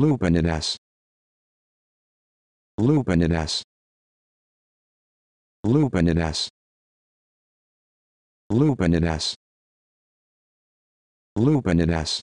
Lupinidas. Lupinidas. Lupinidas. Lupinidas. Lupinidas.